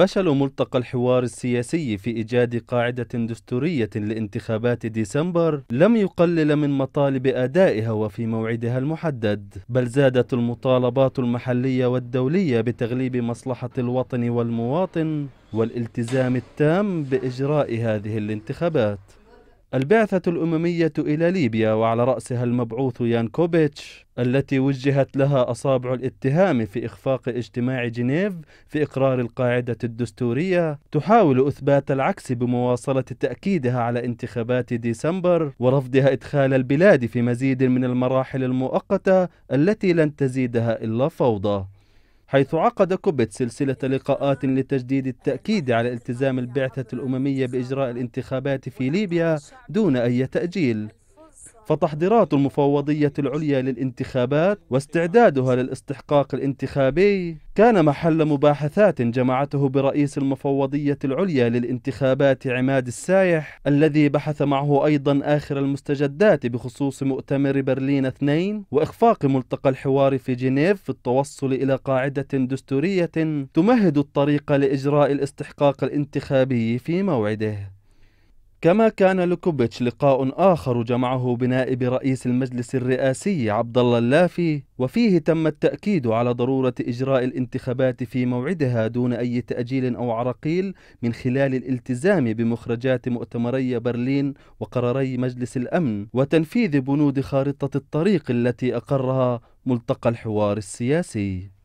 فشل ملتقى الحوار السياسي في إيجاد قاعدة دستورية لانتخابات ديسمبر لم يقلل من مطالب أدائها وفي موعدها المحدد بل زادت المطالبات المحلية والدولية بتغليب مصلحة الوطن والمواطن والالتزام التام بإجراء هذه الانتخابات البعثة الأممية إلى ليبيا وعلى رأسها المبعوث يانكوبيتش التي وجهت لها أصابع الاتهام في إخفاق اجتماع جنيف في إقرار القاعدة الدستورية تحاول إثبات العكس بمواصلة تأكيدها على انتخابات ديسمبر ورفضها إدخال البلاد في مزيد من المراحل المؤقتة التي لن تزيدها إلا فوضى حيث عقد كوبيت سلسلة لقاءات لتجديد التأكيد على التزام البعثة الأممية بإجراء الانتخابات في ليبيا دون أي تأجيل فتحضيرات المفوضية العليا للانتخابات واستعدادها للاستحقاق الانتخابي كان محل مباحثات جمعته برئيس المفوضية العليا للانتخابات عماد السايح الذي بحث معه أيضا آخر المستجدات بخصوص مؤتمر برلين 2 وإخفاق ملتقى الحوار في جنيف في التوصل إلى قاعدة دستورية تمهد الطريق لإجراء الاستحقاق الاستحقاق الانتخابي في موعده كما كان لوكوبيتش لقاء آخر جمعه بنائب رئيس المجلس الرئاسي عبد الله اللافي وفيه تم التأكيد على ضرورة إجراء الانتخابات في موعدها دون أي تأجيل أو عرقيل من خلال الالتزام بمخرجات مؤتمري برلين وقراري مجلس الأمن وتنفيذ بنود خارطة الطريق التي أقرها ملتقى الحوار السياسي